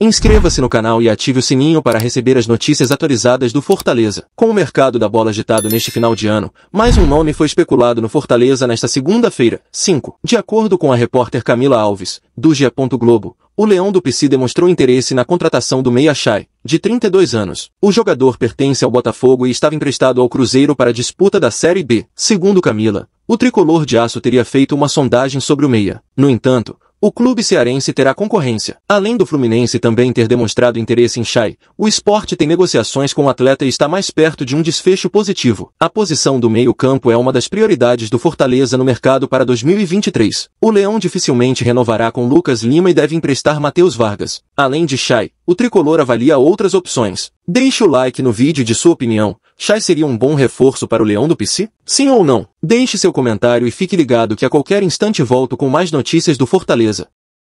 Inscreva-se no canal e ative o sininho para receber as notícias atualizadas do Fortaleza. Com o mercado da bola agitado neste final de ano, mais um nome foi especulado no Fortaleza nesta segunda-feira, 5. De acordo com a repórter Camila Alves, do G. Globo, o Leão do PC demonstrou interesse na contratação do Meia Chai, de 32 anos. O jogador pertence ao Botafogo e estava emprestado ao Cruzeiro para a disputa da Série B. Segundo Camila, o tricolor de aço teria feito uma sondagem sobre o Meia. No entanto, o clube cearense terá concorrência. Além do Fluminense também ter demonstrado interesse em Chay, o esporte tem negociações com o atleta e está mais perto de um desfecho positivo. A posição do meio-campo é uma das prioridades do Fortaleza no mercado para 2023. O Leão dificilmente renovará com Lucas Lima e deve emprestar Matheus Vargas. Além de Chay, o tricolor avalia outras opções. Deixe o like no vídeo de sua opinião. Chai seria um bom reforço para o Leão do PC? Sim ou não? Deixe seu comentário e fique ligado que a qualquer instante volto com mais notícias do Fortaleza.